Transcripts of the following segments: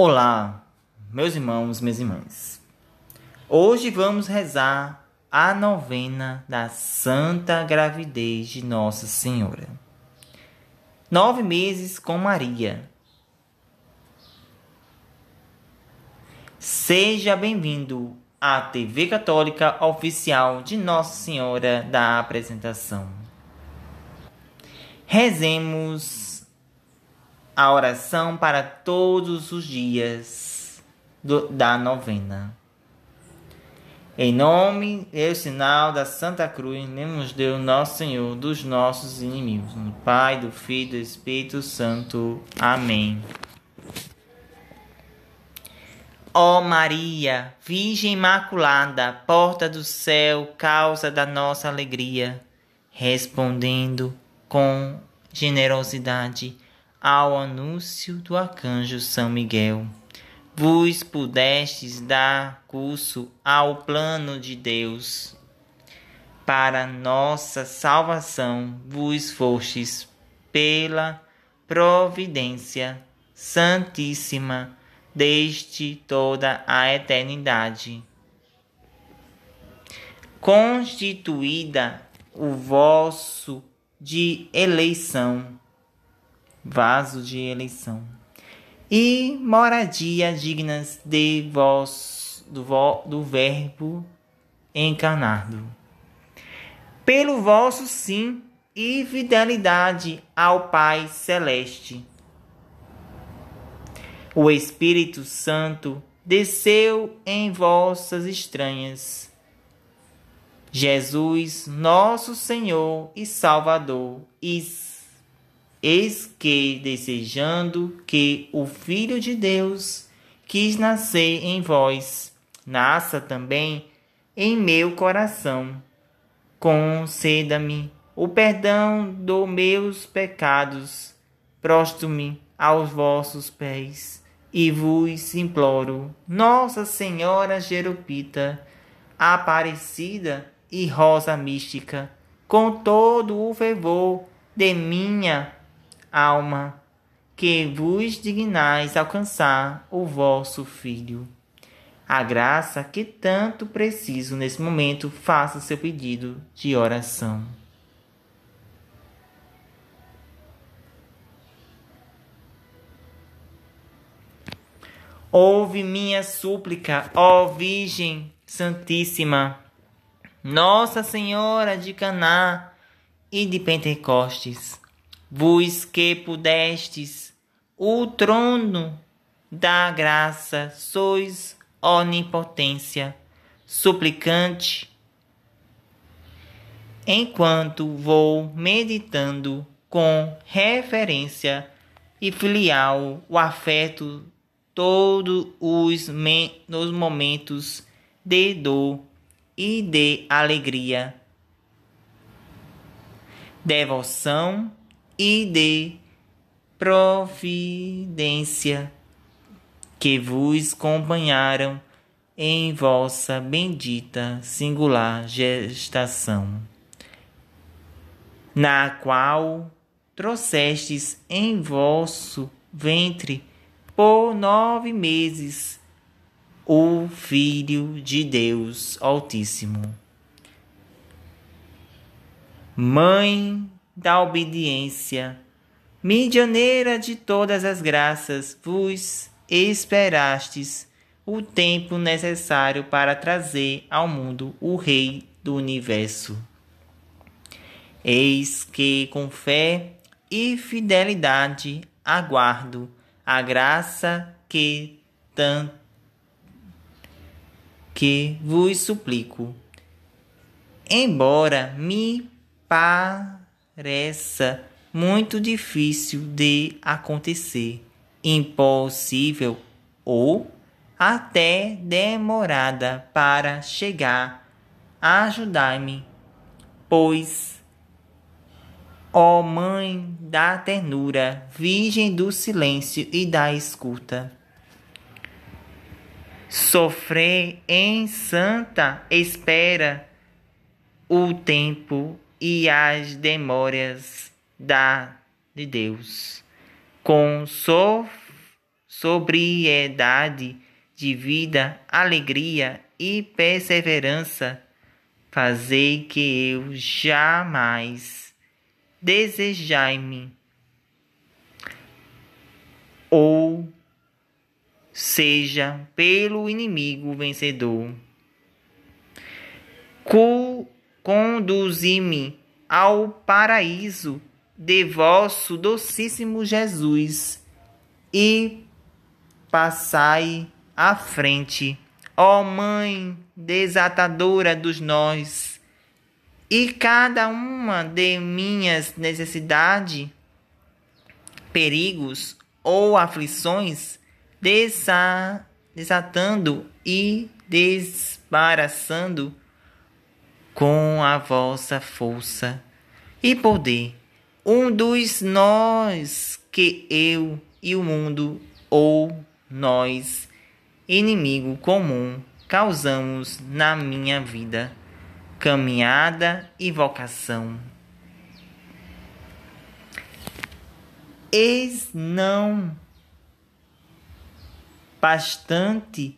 Olá, meus irmãos, minhas irmãs. Hoje vamos rezar a novena da Santa Gravidez de Nossa Senhora. Nove meses com Maria. Seja bem-vindo à TV Católica Oficial de Nossa Senhora da Apresentação. Rezemos a oração para todos os dias do, da novena. Em nome e é sinal da Santa Cruz, nos deu nosso Senhor dos nossos inimigos. No Pai, do Filho e do Espírito Santo. Amém. Ó Maria, Virgem Imaculada, porta do céu, causa da nossa alegria, respondendo com generosidade ao anúncio do arcanjo São Miguel. Vos pudestes dar curso ao plano de Deus. Para nossa salvação, vos fostes pela providência santíssima desde toda a eternidade. Constituída o vosso de eleição vaso de eleição, e moradia dignas de vós, do, vo, do Verbo encarnado. Pelo vosso sim e fidelidade ao Pai Celeste. O Espírito Santo desceu em vossas estranhas. Jesus, nosso Senhor e Salvador, e Eis que, desejando que o Filho de Deus quis nascer em vós, nasça também em meu coração. Conceda-me o perdão dos meus pecados, prosto-me aos vossos pés e vos imploro, Nossa Senhora Jerupita, Aparecida e Rosa Mística, com todo o fervor de minha alma, que vos dignais alcançar o vosso Filho. A graça que tanto preciso nesse momento, faça seu pedido de oração. Ouve minha súplica, ó Virgem Santíssima, Nossa Senhora de Caná e de Pentecostes vos que pudestes o trono da graça, sois onipotência, suplicante. Enquanto vou meditando com referência e filial o afeto todos os, nos momentos de dor e de alegria. Devoção e de providência que vos acompanharam em vossa bendita singular gestação, na qual trouxestes em vosso ventre por nove meses o Filho de Deus Altíssimo. Mãe da obediência. Medianeira de todas as graças, vos esperastes o tempo necessário para trazer ao mundo o Rei do universo. Eis que, com fé e fidelidade, aguardo a graça que tanto que vos suplico. Embora me pa pressa muito difícil de acontecer, impossível ou até demorada para chegar. Ajudai-me, pois, ó Mãe da ternura, Virgem do silêncio e da escuta. Sofrer em santa espera o tempo e as demórias da de Deus. Com sobriedade de vida, alegria e perseverança, fazei que eu jamais desejai-me ou seja pelo inimigo vencedor. Cu Conduzi-me ao paraíso de vosso docíssimo Jesus e passai à frente, ó Mãe desatadora dos nós, e cada uma de minhas necessidades, perigos ou aflições, desa desatando e desbaraçando com a vossa força e poder. Um dos nós que eu e o mundo, ou nós, inimigo comum, causamos na minha vida, caminhada e vocação. Eis não bastante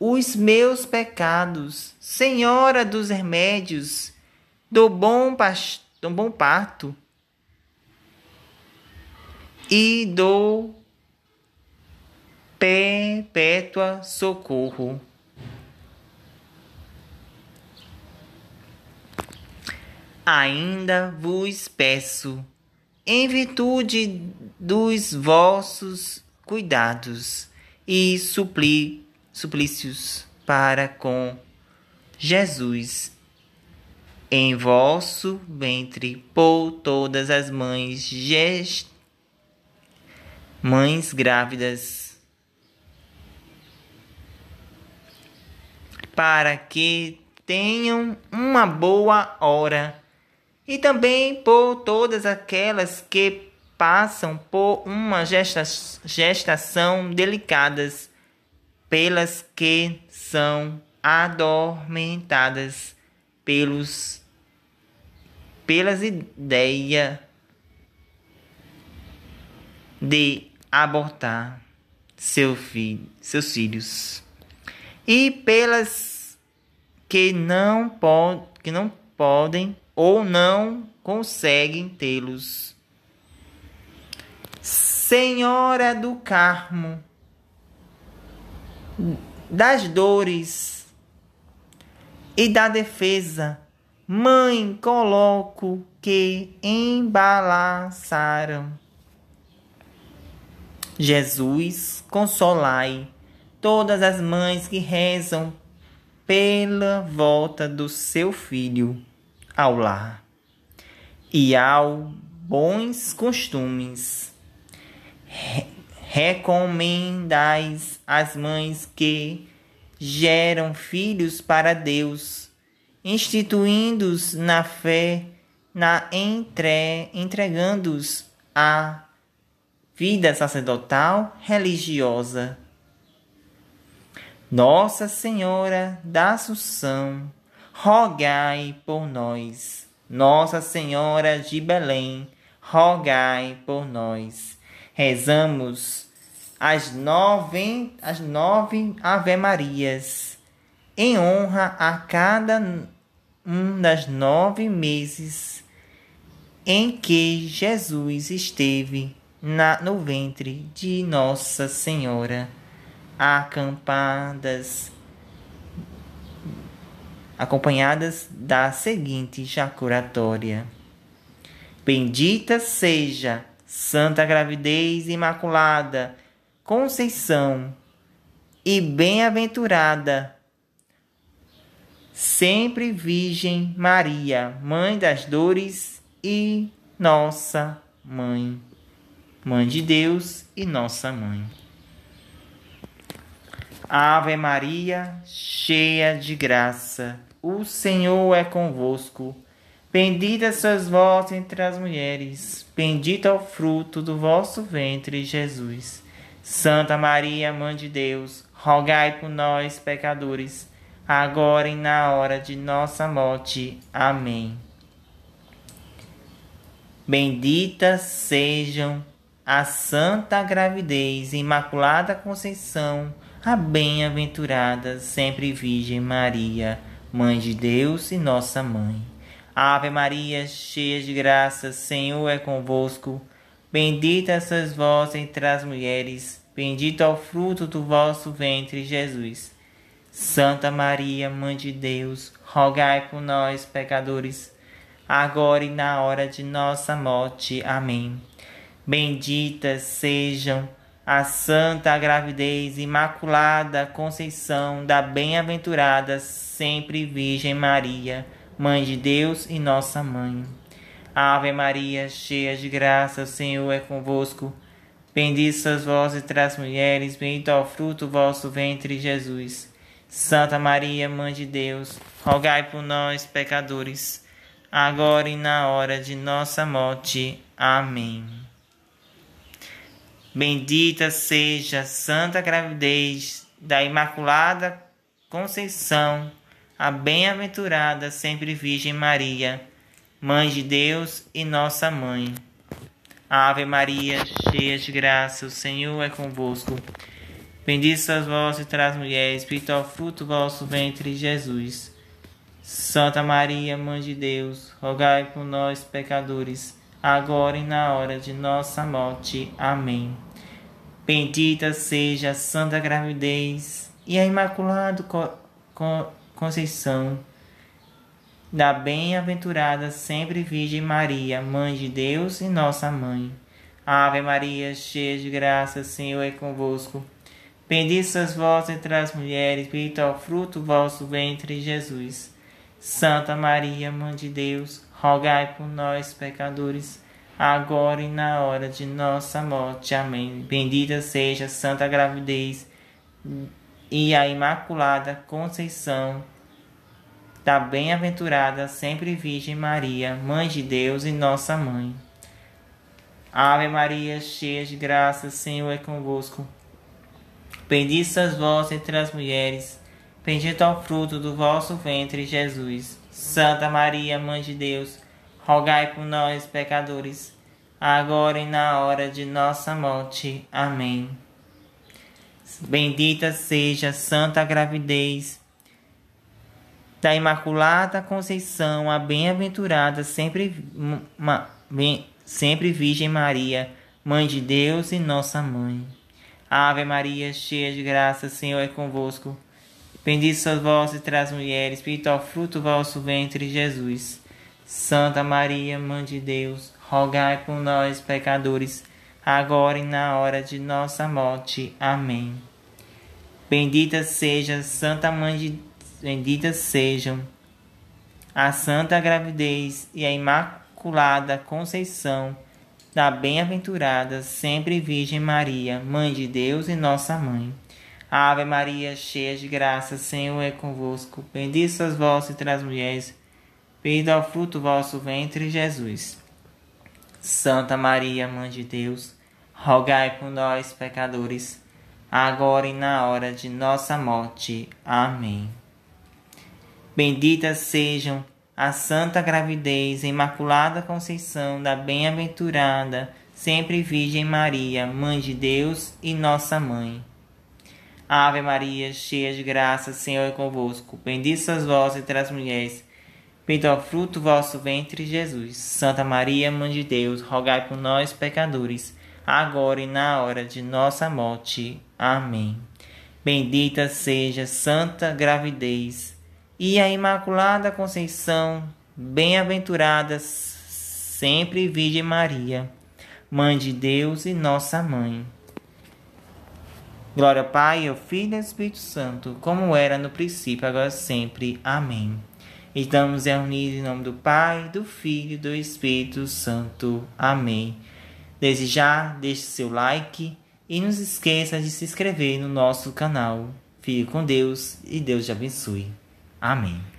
os meus pecados. Senhora dos remédios, do bom, do bom parto e do perpétua socorro. Ainda vos peço, em virtude dos vossos cuidados e suplico suplícios para com Jesus. Em vosso ventre pôr todas as mães gest... mães grávidas, para que tenham uma boa hora, e também por todas aquelas que passam por uma gesta... gestação delicadas pelas que são adormentadas pelos pelas ideias de abortar seu seus filhos e pelas que não, que não podem ou não conseguem tê-los. Senhora do Carmo, das dores e da defesa. Mãe, coloco que embalaçaram. Jesus, consolai todas as mães que rezam pela volta do seu filho ao lar e ao bons costumes. Recomendais as mães que geram filhos para Deus, instituindo-os na fé, na entre, entregando-os à vida sacerdotal religiosa. Nossa Senhora da Assunção, rogai por nós. Nossa Senhora de Belém, rogai por nós rezamos as nove, as nove Ave Marias, em honra a cada um das nove meses em que Jesus esteve na, no ventre de Nossa Senhora, acampadas, acompanhadas da seguinte jacuratória. Bendita seja Santa Gravidez Imaculada, Conceição e Bem-aventurada, sempre Virgem Maria, Mãe das Dores e Nossa Mãe, Mãe de Deus e Nossa Mãe. Ave Maria, cheia de graça, o Senhor é convosco. Bendita sois vós entre as mulheres, bendito é o fruto do vosso ventre, Jesus. Santa Maria, Mãe de Deus, rogai por nós, pecadores, agora e na hora de nossa morte. Amém. Bendita sejam a Santa Gravidez, Imaculada Conceição, a Bem-aventurada Sempre Virgem Maria, Mãe de Deus e Nossa Mãe. Ave Maria, cheia de graça, Senhor é convosco. Bendita sois vós entre as mulheres, bendito é o fruto do vosso ventre, Jesus. Santa Maria, Mãe de Deus, rogai por nós, pecadores, agora e na hora de nossa morte. Amém. Benditas sejam a santa gravidez, imaculada conceição da bem-aventurada sempre Virgem Maria Mãe de Deus e nossa mãe. Ave Maria, cheia de graça, o Senhor é convosco. Bendita as vós entre as mulheres, bendito é o fruto do vosso ventre, Jesus. Santa Maria, Mãe de Deus, rogai por nós, pecadores, agora e na hora de nossa morte. Amém. Bendita seja a santa gravidez da Imaculada Conceição a bem-aventurada sempre Virgem Maria, Mãe de Deus e Nossa Mãe. Ave Maria, cheia de graça, o Senhor é convosco. Bendita sois vós entre as mulheres, bendito é o fruto do vosso ventre, Jesus. Santa Maria, Mãe de Deus, rogai por nós, pecadores, agora e na hora de nossa morte. Amém. Bendita seja a santa gravidez e a Imaculada. Conceição, da bem-aventurada sempre Virgem Maria, Mãe de Deus e Nossa Mãe. Ave Maria, cheia de graça, Senhor é convosco. Bendita as vós entre as mulheres, bendito é o fruto vosso ventre, Jesus. Santa Maria, Mãe de Deus, rogai por nós, pecadores, agora e na hora de nossa morte. Amém. Bendita seja a santa gravidez e a Imaculada Conceição da Bem-aventurada Sempre Virgem Maria, Mãe de Deus e Nossa Mãe. Ave Maria, cheia de graça, Senhor é convosco. Benditas vós entre as mulheres, bendito é o fruto do vosso ventre, Jesus. Santa Maria, Mãe de Deus, rogai por nós, pecadores, agora e na hora de nossa morte. Amém. Bendita seja santa gravidez da Imaculada Conceição, a bem-aventurada sempre, bem, sempre Virgem Maria, Mãe de Deus e Nossa Mãe. Ave Maria, cheia de graça, o Senhor é convosco. Bendita sois vós entre as mulheres, bendito é o fruto vosso ventre, Jesus. Santa Maria, Mãe de Deus, rogai por nós, pecadores, agora e na hora de nossa morte. Amém. Bendita seja Santa Mãe de bendita sejam a santa gravidez e a imaculada conceição da bem-aventurada sempre Virgem Maria, Mãe de Deus e nossa mãe. Ave Maria, cheia de graça, Senhor é convosco. Bendita sois vós entre as mulheres, bendito é o fruto do vosso ventre, Jesus. Santa Maria, Mãe de Deus, rogai por nós, pecadores, agora e na hora de nossa morte. Amém. Benditas sejam a Santa Gravidez, Imaculada Conceição da Bem-aventurada, sempre Virgem Maria, Mãe de Deus e Nossa Mãe. Ave Maria, cheia de graça, Senhor é convosco. Bendita vós entre as mulheres. Bendito é o fruto vosso ventre, Jesus. Santa Maria, Mãe de Deus, rogai por nós, pecadores agora e na hora de nossa morte. Amém. Bendita seja Santa Gravidez e a Imaculada Conceição, bem-aventuradas sempre Virgem Maria, Mãe de Deus e nossa Mãe. Glória ao Pai, ao Filho e ao Espírito Santo, como era no princípio, agora e sempre. Amém. Estamos reunidos em nome do Pai, do Filho e do Espírito Santo. Amém. Desde já, deixe seu like e não se esqueça de se inscrever no nosso canal. Fique com Deus e Deus te abençoe. Amém.